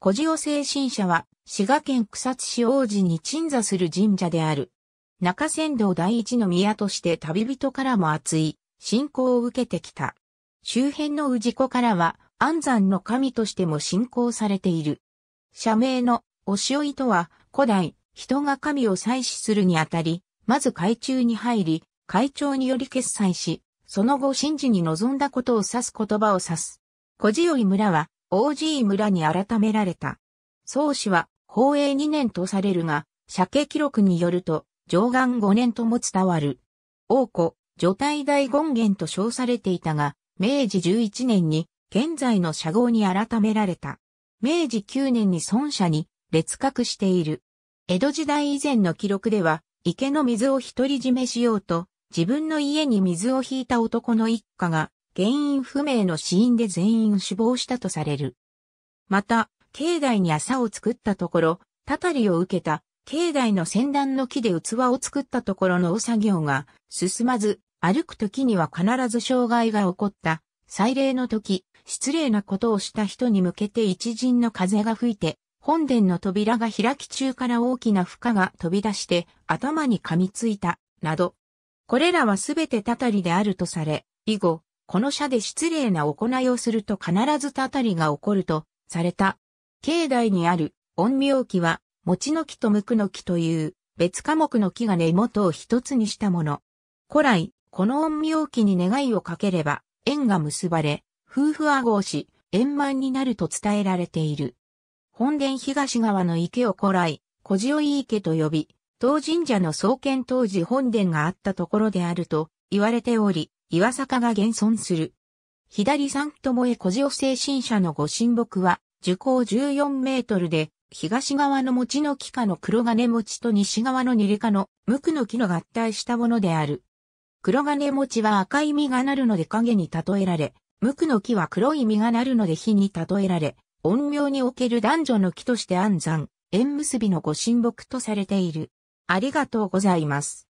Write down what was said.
小塩精神社は、滋賀県草津市王子に鎮座する神社である。中山道第一の宮として旅人からも厚い信仰を受けてきた。周辺の氏子からは安山の神としても信仰されている。社名のおしいとは古代人が神を祭祀するにあたり、まず海中に入り、会長により決裁し、その後神事に臨んだことを指す言葉を指す。小塩井村は OG 村に改められた。宗氏は、宝永2年とされるが、鮭記録によると、上岸5年とも伝わる。王子、女体大権現と称されていたが、明治11年に、現在の社号に改められた。明治9年に孫社に列格している。江戸時代以前の記録では、池の水を独り占めしようと、自分の家に水を引いた男の一家が、原因不明の死因で全員死亡したとされる。また、境内に朝を作ったところ、たたりを受けた、境内の先端の木で器を作ったところの作業が進まず、歩く時には必ず障害が起こった、祭礼の時、失礼なことをした人に向けて一陣の風が吹いて、本殿の扉が開き中から大きな負荷が飛び出して頭に噛みついた、など。これらはすべてたたりであるとされ、以後、この社で失礼な行いをすると必ずたたりが起こると、された。境内にある、陰陽木は、餅の木と無垢の木という、別科目の木が根元を一つにしたもの。古来、この陰陽木に願いをかければ、縁が結ばれ、夫婦あごをし、円満になると伝えられている。本殿東側の池を古来、小塩井池と呼び、当神社の創建当時本殿があったところであると言われており、岩坂が現存する。左三友へ小塩精神社の御神木は、樹高14メートルで、東側の餅の木下の黒金餅と西側の二里科の無垢の木の合体したものである。黒金餅は赤い実がなるので影に例えられ、無垢の木は黒い実がなるので火に例えられ、恩名における男女の木として安産、縁結びの御神木とされている。ありがとうございます。